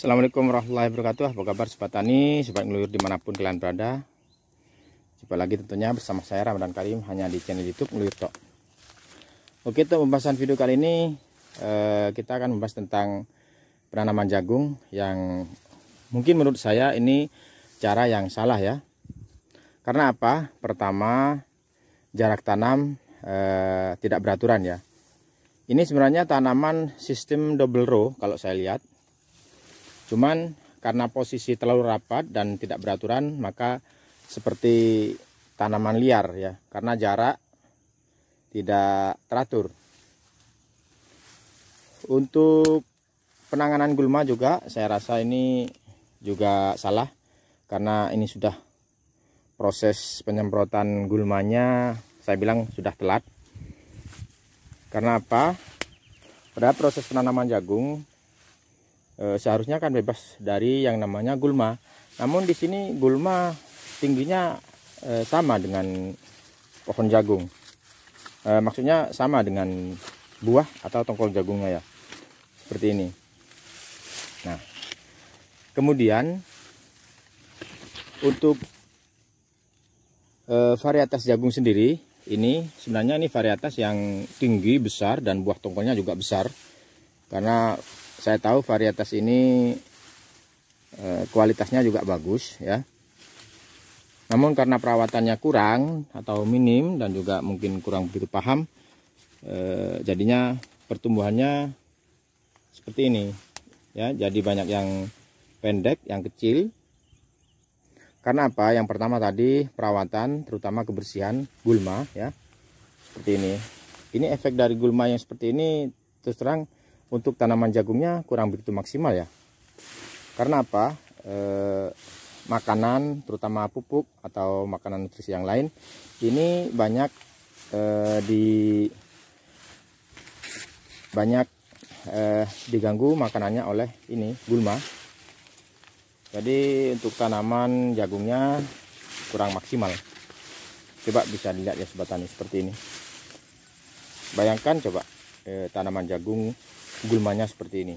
Assalamualaikum warahmatullahi wabarakatuh Apa kabar sobat tani, sobat ngeluyur dimanapun kalian berada Jumpa lagi tentunya bersama saya Ramadan Karim Hanya di channel youtube ngeluyur tok Oke untuk pembahasan video kali ini eh, Kita akan membahas tentang penanaman jagung Yang mungkin menurut saya ini cara yang salah ya Karena apa? Pertama jarak tanam eh, tidak beraturan ya ini sebenarnya tanaman sistem double row kalau saya lihat Cuman karena posisi terlalu rapat dan tidak beraturan maka seperti tanaman liar ya karena jarak tidak teratur. Untuk penanganan gulma juga saya rasa ini juga salah karena ini sudah proses penyemprotan gulmanya saya bilang sudah telat. Karena apa? Pada proses penanaman jagung Eh, seharusnya kan bebas dari yang namanya gulma. Namun di sini gulma tingginya eh, sama dengan pohon jagung. Eh, maksudnya sama dengan buah atau tongkol jagungnya ya. Seperti ini. Nah, kemudian untuk varietas jagung sendiri ini sebenarnya ini varietas yang tinggi besar dan buah tongkolnya juga besar karena saya tahu varietas ini eh, kualitasnya juga bagus ya namun karena perawatannya kurang atau minim dan juga mungkin kurang begitu paham eh, jadinya pertumbuhannya seperti ini ya jadi banyak yang pendek yang kecil karena apa yang pertama tadi perawatan terutama kebersihan gulma ya seperti ini ini efek dari gulma yang seperti ini terus terang untuk tanaman jagungnya kurang begitu maksimal ya karena apa e, makanan terutama pupuk atau makanan nutrisi yang lain ini banyak e, di banyak e, diganggu makanannya oleh ini gulma jadi untuk tanaman jagungnya kurang maksimal coba bisa dilihat ya sebatani seperti ini bayangkan coba e, tanaman jagung gulmanya seperti ini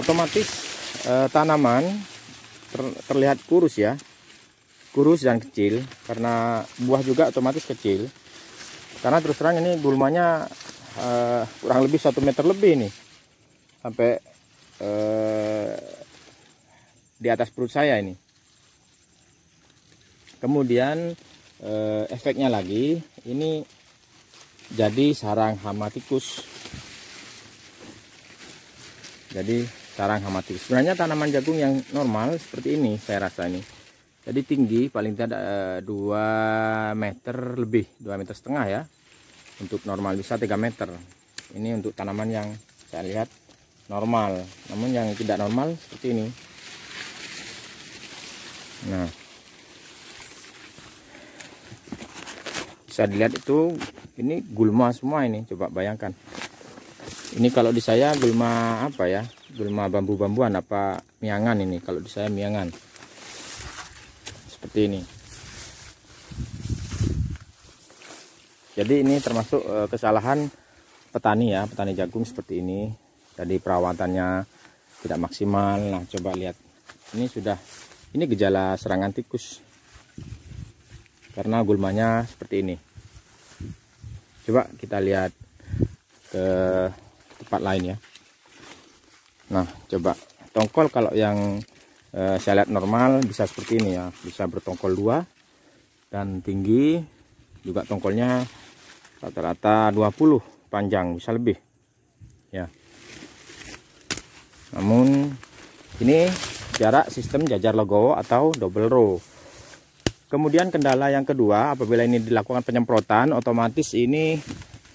otomatis eh, tanaman ter, terlihat kurus ya kurus dan kecil karena buah juga otomatis kecil karena terus terang ini gulmanya eh, kurang lebih satu meter lebih nih sampai eh, di atas perut saya ini kemudian eh, efeknya lagi ini jadi sarang hama tikus jadi sarang hama tikus sebenarnya tanaman jagung yang normal seperti ini saya rasa ini jadi tinggi paling tidak 2 eh, meter lebih 2 meter setengah ya untuk normal bisa 3 meter ini untuk tanaman yang saya lihat normal namun yang tidak normal seperti ini nah bisa dilihat itu ini gulma semua ini coba bayangkan ini kalau di saya gulma apa ya gulma bambu-bambuan apa miangan ini kalau di saya miangan seperti ini jadi ini termasuk eh, kesalahan petani ya petani jagung seperti ini jadi perawatannya tidak maksimal nah coba lihat ini sudah ini gejala serangan tikus karena gulmanya seperti ini coba kita lihat ke tempat lain ya nah coba tongkol kalau yang eh, saya lihat normal bisa seperti ini ya bisa bertongkol dua dan tinggi juga tongkolnya rata-rata 20 panjang bisa lebih ya namun ini jarak sistem jajar logo atau double row Kemudian kendala yang kedua, apabila ini dilakukan penyemprotan, otomatis ini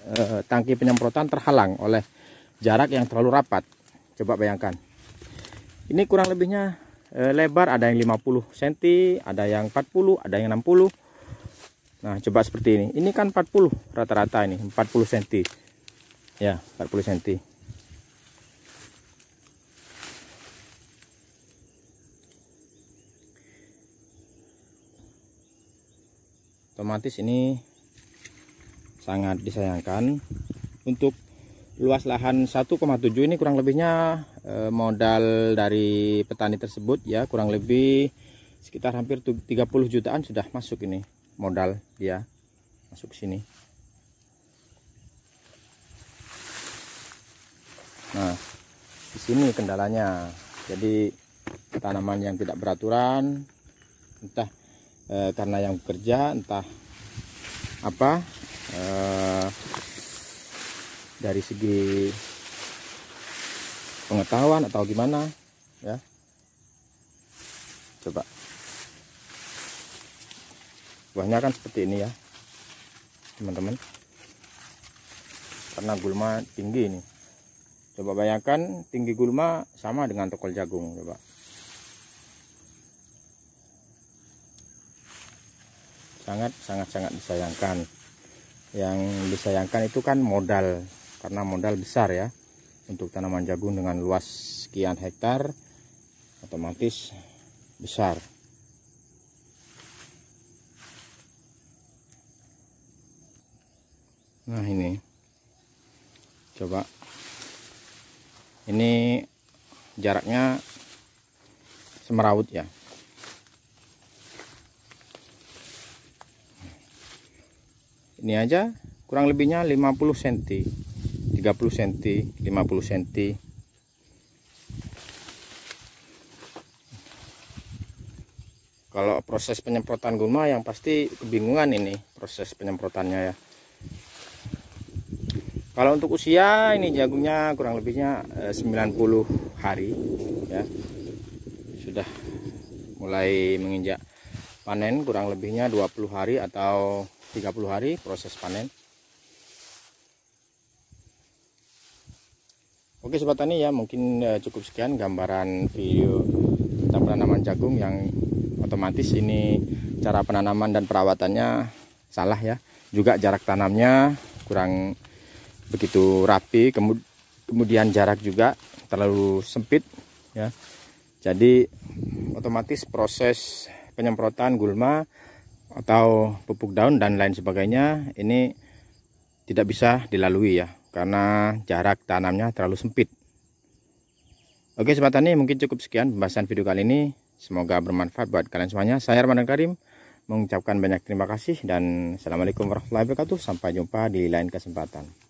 eh, tangki penyemprotan terhalang oleh jarak yang terlalu rapat. Coba bayangkan. Ini kurang lebihnya eh, lebar ada yang 50 cm, ada yang 40, ada yang 60. Nah, coba seperti ini. Ini kan 40 rata-rata ini, 40 cm. Ya, 40 cm. otomatis ini sangat disayangkan untuk luas lahan 1,7 ini kurang lebihnya eh, modal dari petani tersebut ya kurang lebih sekitar hampir 30 jutaan sudah masuk ini modal dia masuk sini nah di sini kendalanya jadi tanaman yang tidak beraturan entah e, karena yang bekerja entah apa e, dari segi pengetahuan atau gimana ya coba buahnya kan seperti ini ya teman-teman karena gulma tinggi ini coba bayangkan tinggi gulma sama dengan tokol jagung coba sangat sangat sangat disayangkan yang disayangkan itu kan modal karena modal besar ya untuk tanaman jagung dengan luas sekian hektar otomatis besar nah ini coba ini jaraknya semerawut ya ini aja kurang lebihnya 50 cm 30 cm 50 cm kalau proses penyemprotan gulma yang pasti kebingungan ini proses penyemprotannya ya kalau untuk usia ini jagungnya kurang lebihnya 90 eh, hari ya sudah mulai menginjak panen kurang lebihnya 20 hari atau 30 hari proses panen Oke sobat tani ya mungkin e, cukup sekian gambaran video tentang penanaman jagung yang otomatis ini cara penanaman dan perawatannya salah ya juga jarak tanamnya kurang begitu rapi kemudian jarak juga terlalu sempit ya jadi otomatis proses penyemprotan gulma atau pupuk daun dan lain sebagainya ini tidak bisa dilalui ya karena jarak tanamnya terlalu sempit Oke sobat tani mungkin cukup sekian pembahasan video kali ini semoga bermanfaat buat kalian semuanya saya Arman Karim mengucapkan banyak terima kasih dan Assalamualaikum warahmatullahi wabarakatuh sampai jumpa di lain kesempatan